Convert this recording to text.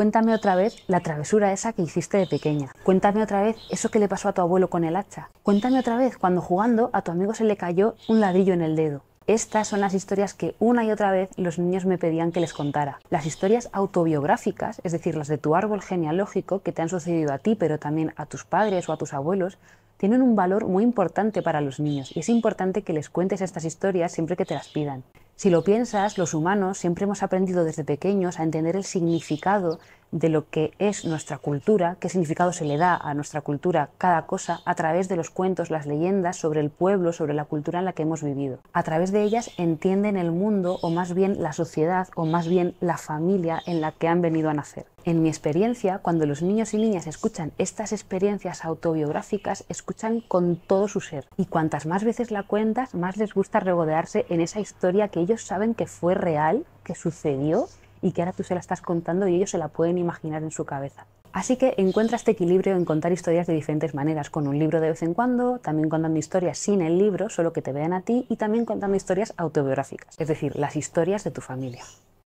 Cuéntame otra vez la travesura esa que hiciste de pequeña. Cuéntame otra vez eso que le pasó a tu abuelo con el hacha. Cuéntame otra vez cuando jugando a tu amigo se le cayó un ladrillo en el dedo. Estas son las historias que una y otra vez los niños me pedían que les contara. Las historias autobiográficas, es decir, las de tu árbol genealógico que te han sucedido a ti, pero también a tus padres o a tus abuelos, tienen un valor muy importante para los niños y es importante que les cuentes estas historias siempre que te las pidan. Si lo piensas, los humanos siempre hemos aprendido desde pequeños a entender el significado de lo que es nuestra cultura, qué significado se le da a nuestra cultura cada cosa a través de los cuentos, las leyendas sobre el pueblo, sobre la cultura en la que hemos vivido. A través de ellas entienden el mundo o más bien la sociedad o más bien la familia en la que han venido a nacer. En mi experiencia, cuando los niños y niñas escuchan estas experiencias autobiográficas, escuchan con todo su ser. Y cuantas más veces la cuentas, más les gusta regodearse en esa historia que ellos saben que fue real, que sucedió y que ahora tú se la estás contando y ellos se la pueden imaginar en su cabeza. Así que encuentra este equilibrio en contar historias de diferentes maneras, con un libro de vez en cuando, también contando historias sin el libro, solo que te vean a ti, y también contando historias autobiográficas, es decir, las historias de tu familia.